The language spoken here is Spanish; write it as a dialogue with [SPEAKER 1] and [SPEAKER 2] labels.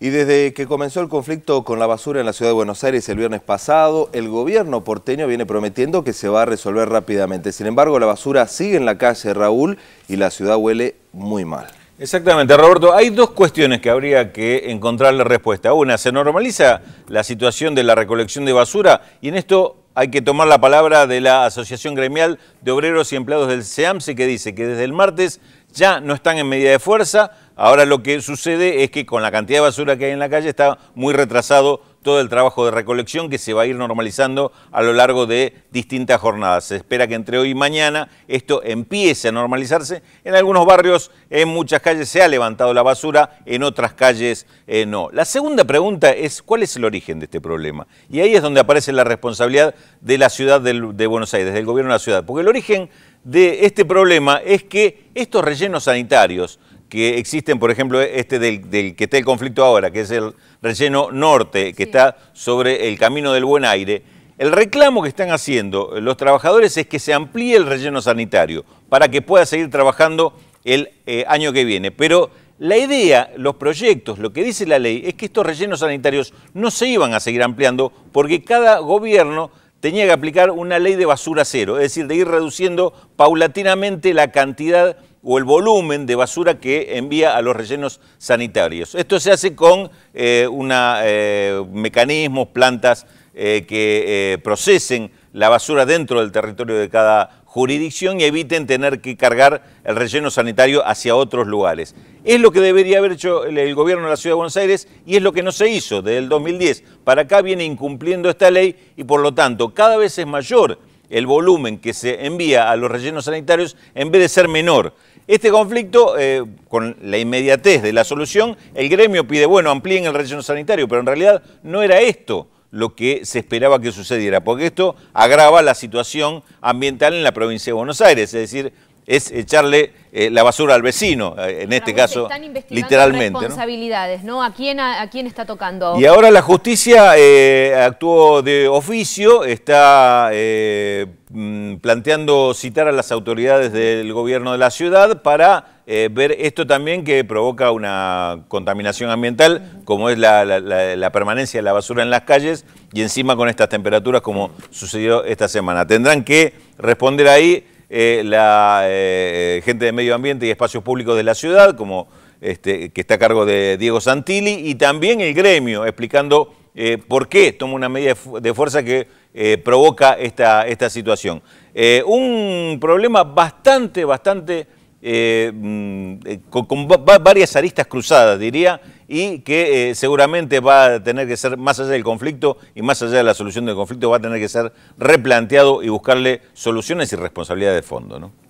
[SPEAKER 1] Y desde que comenzó el conflicto con la basura en la ciudad de Buenos Aires el viernes pasado, el gobierno porteño viene prometiendo que se va a resolver rápidamente. Sin embargo, la basura sigue en la calle, Raúl, y la ciudad huele muy mal. Exactamente, Roberto. Hay dos cuestiones que habría que encontrar la respuesta. Una, se normaliza la situación de la recolección de basura y en esto hay que tomar la palabra de la Asociación Gremial de Obreros y Empleados del SEAMSE que dice que desde el martes ya no están en medida de fuerza, ahora lo que sucede es que con la cantidad de basura que hay en la calle está muy retrasado todo el trabajo de recolección que se va a ir normalizando a lo largo de distintas jornadas. Se espera que entre hoy y mañana esto empiece a normalizarse. En algunos barrios, en muchas calles se ha levantado la basura, en otras calles eh, no. La segunda pregunta es, ¿cuál es el origen de este problema? Y ahí es donde aparece la responsabilidad de la ciudad de Buenos Aires, del gobierno de la ciudad. Porque el origen de este problema es que estos rellenos sanitarios, que existen, por ejemplo, este del, que está el conflicto ahora, que es el relleno norte, que está sobre el camino del buen aire. El reclamo que están haciendo los trabajadores es que se amplíe el relleno sanitario para que pueda seguir trabajando el eh, año que viene. Pero la idea, los proyectos, lo que dice la ley es que estos rellenos sanitarios no se iban a seguir ampliando porque cada gobierno tenía que aplicar una ley de basura cero, es decir, de ir reduciendo paulatinamente la cantidad o el volumen de basura que envía a los rellenos sanitarios. Esto se hace con eh, eh, mecanismos, plantas eh, que procesen la basura dentro del territorio de cada jurisdicción y eviten tener que cargar el relleno sanitario hacia otros lugares. Es lo que debería haber hecho el gobierno de la Ciudad de Buenos Aires y es lo que no se hizo desde el 2010. Para acá viene incumpliendo esta ley y por lo tanto cada vez es mayor el volumen que se envía a los rellenos sanitarios en vez de ser menor. Este conflicto, eh, con la inmediatez de la solución, el gremio pide, bueno, amplíen el relleno sanitario, pero en realidad no era esto lo que se esperaba que sucediera, porque esto agrava la situación ambiental en la provincia de Buenos Aires, es decir, es echarle eh, la basura al vecino, eh, en este caso, literalmente. responsabilidades, ¿no? ¿A, quién, a, está tocando? Y ahora la justicia eh, actuó de oficio, está mm, planteando citar a las autoridades del gobierno de la ciudad para ver esto también que provoca una contaminación ambiental, como es la permanencia de la basura en las calles y encima con estas temperaturas como sucedió esta semana. Tendrán que responder ahí eh, la eh, gente de Medio Ambiente y Espacios Públicos de la ciudad, como este, que está a cargo de Diego Santilli, y también el gremio, explicando eh, por qué toma una medida de fuerza que provoca esta, esta situación. un problema bastante, bastante eh, mm, eh, con, varias aristas cruzadas, diría, y que eh, seguramente va a tener que ser, más allá del conflicto y más allá de la solución del conflicto, va a tener que ser replanteado y buscarle soluciones y responsabilidades de fondo.